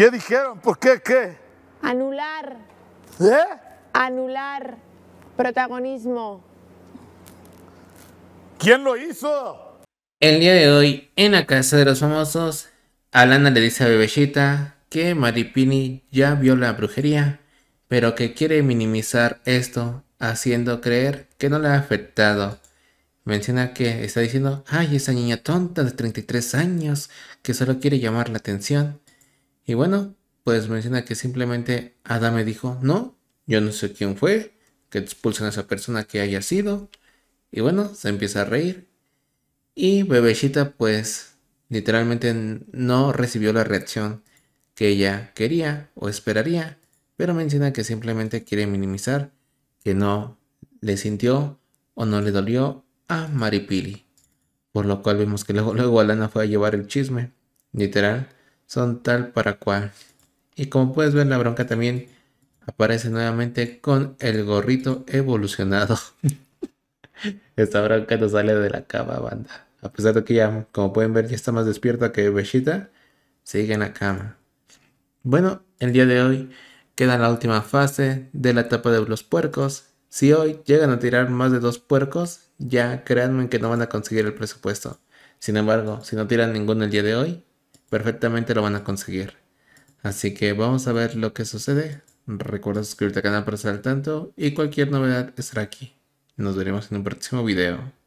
¿Qué dijeron? ¿Por qué? ¿Qué? Anular. ¿Eh? Anular protagonismo. ¿Quién lo hizo? El día de hoy, en la casa de los famosos, Alana le dice a que Maripini ya vio la brujería, pero que quiere minimizar esto, haciendo creer que no le ha afectado. Menciona que está diciendo, ay, esa niña tonta de 33 años, que solo quiere llamar la atención. Y bueno, pues menciona que simplemente Adam me dijo, no, yo no sé quién fue, que expulsen a esa persona que haya sido. Y bueno, se empieza a reír. Y Bebecita pues literalmente no recibió la reacción que ella quería o esperaría, pero menciona que simplemente quiere minimizar que no le sintió o no le dolió a Maripili. Por lo cual vemos que luego, luego Alana fue a llevar el chisme, literal, son tal para cual. Y como puedes ver, la bronca también aparece nuevamente con el gorrito evolucionado. Esta bronca no sale de la cama, banda. A pesar de que ya, como pueden ver, ya está más despierta que Beshita, sigue en la cama. Bueno, el día de hoy queda la última fase de la etapa de los puercos. Si hoy llegan a tirar más de dos puercos, ya créanme que no van a conseguir el presupuesto. Sin embargo, si no tiran ninguno el día de hoy, perfectamente lo van a conseguir. Así que vamos a ver lo que sucede. Recuerda suscribirte al canal para estar al tanto y cualquier novedad estará aquí. Nos veremos en un próximo video.